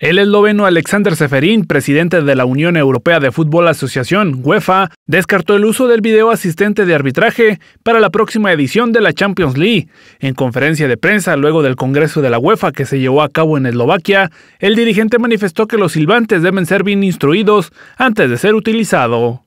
El esloveno Alexander Seferin, presidente de la Unión Europea de Fútbol Asociación, UEFA, descartó el uso del video asistente de arbitraje para la próxima edición de la Champions League. En conferencia de prensa luego del Congreso de la UEFA que se llevó a cabo en Eslovaquia, el dirigente manifestó que los silbantes deben ser bien instruidos antes de ser utilizado.